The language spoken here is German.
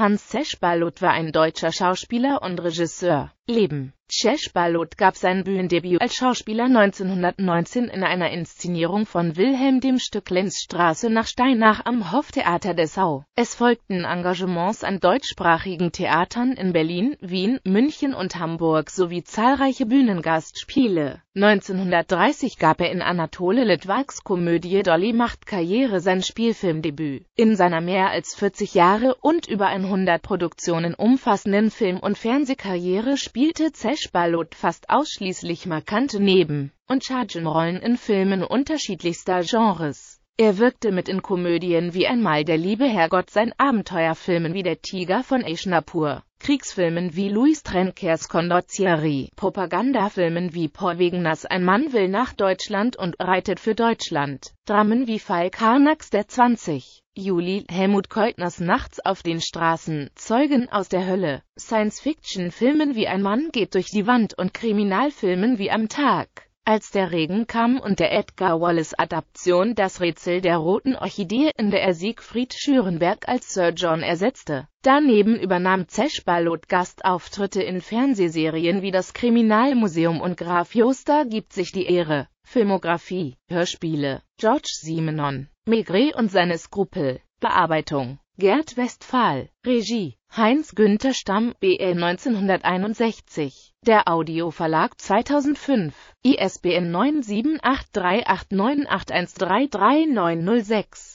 Hans Zesch Ballut war ein deutscher Schauspieler und Regisseur. Leben Shesh Balot gab sein Bühnendebüt als Schauspieler 1919 in einer Inszenierung von Wilhelm dem Stück Lenzstraße nach Steinach am Hoftheater Dessau. Es folgten Engagements an deutschsprachigen Theatern in Berlin, Wien, München und Hamburg sowie zahlreiche Bühnengastspiele. 1930 gab er in Anatole Litwaks Komödie Dolly macht Karriere sein Spielfilmdebüt. In seiner mehr als 40 Jahre und über 100 Produktionen umfassenden Film- und Fernsehkarriere spielte Zesch Ballot fast ausschließlich markante Neben- und Chargenrollen in Filmen unterschiedlichster Genres. Er wirkte mit in Komödien wie Einmal der liebe Herrgott, sein Abenteuerfilmen wie Der Tiger von Eschnapur Kriegsfilmen wie Louis Trenkers Condottieri, Propagandafilmen wie Porwegners Ein Mann will nach Deutschland und reitet für Deutschland, Dramen wie Falk Harnacks der 20. Juli, Helmut Keutners Nachts auf den Straßen, Zeugen aus der Hölle, Science-Fiction-Filmen wie Ein Mann geht durch die Wand und Kriminalfilmen wie Am Tag. Als der Regen kam und der Edgar Wallace-Adaption das Rätsel der roten Orchidee, in der er Siegfried Schürenberg als Sir John ersetzte. Daneben übernahm Zeschbalot Gastauftritte in Fernsehserien wie das Kriminalmuseum und Graf Joster gibt sich die Ehre. Filmografie, Hörspiele, George Simenon, Maigret und seine Skrupel, Bearbeitung Gerd Westphal, Regie, Heinz-Günther Stamm, BL 1961, der Audioverlag 2005, ISBN 978 3898133906.